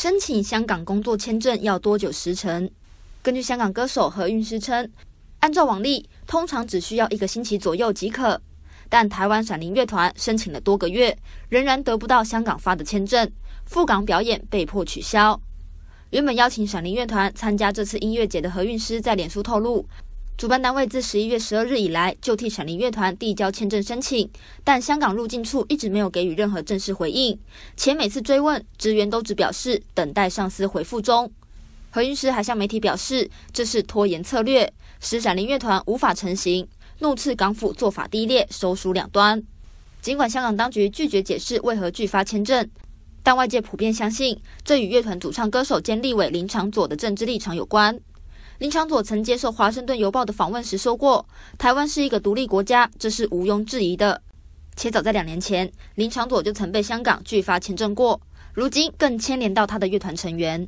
申请香港工作签证要多久时程？根据香港歌手何韵诗称，按照往例，通常只需要一个星期左右即可。但台湾闪灵乐团申请了多个月，仍然得不到香港发的签证，赴港表演被迫取消。原本邀请闪灵乐团参加这次音乐节的何韵诗在脸书透露。主办单位自十一月十二日以来就替闪灵乐团递交签证申请，但香港入境处一直没有给予任何正式回应，且每次追问，职员都只表示等待上司回复中。何韵诗还向媒体表示，这是拖延策略，使闪灵乐团无法成行，怒斥港府做法低劣，收鼠两端。尽管香港当局拒绝解释为何拒发签证，但外界普遍相信，这与乐团主唱歌手兼立委林长佐的政治立场有关。林强佐曾接受《华盛顿邮报》的访问时说过：“台湾是一个独立国家，这是毋庸置疑的。”且早在两年前，林强佐就曾被香港拒发签证过，如今更牵连到他的乐团成员。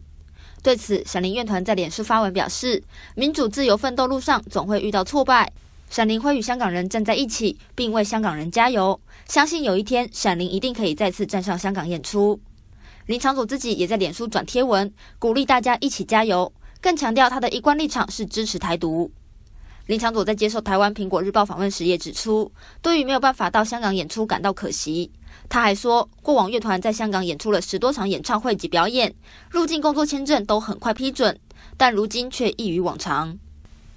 对此，闪灵乐团在脸书发文表示：“民主自由奋斗路上总会遇到挫败，闪灵会与香港人站在一起，并为香港人加油。相信有一天，闪灵一定可以再次站上香港演出。”林强佐自己也在脸书转贴文，鼓励大家一起加油。更强调他的一贯立场是支持台独。林强佐在接受台湾苹果日报访问时也指出，对于没有办法到香港演出感到可惜。他还说，过往乐团在香港演出了十多场演唱会及表演，入境工作签证都很快批准，但如今却异于往常。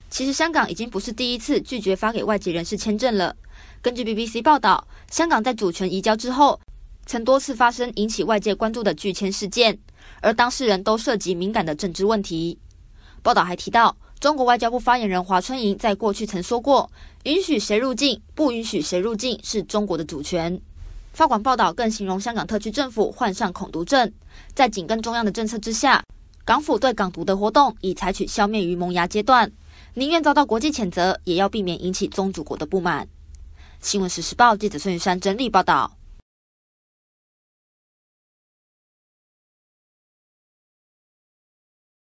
其实香港已经不是第一次拒绝发给外籍人士签证了。根据 BBC 报道，香港在主权移交之后，曾多次发生引起外界关注的拒签事件，而当事人都涉及敏感的政治问题。报道还提到，中国外交部发言人华春莹在过去曾说过：“允许谁入境，不允许谁入境，是中国的主权。”法广报道更形容香港特区政府患上恐独症，在紧跟中央的政策之下，港府对港独的活动已采取消灭于萌芽阶段，宁愿遭到国际谴责，也要避免引起宗主国的不满。新闻时报记者孙玉山整理报道。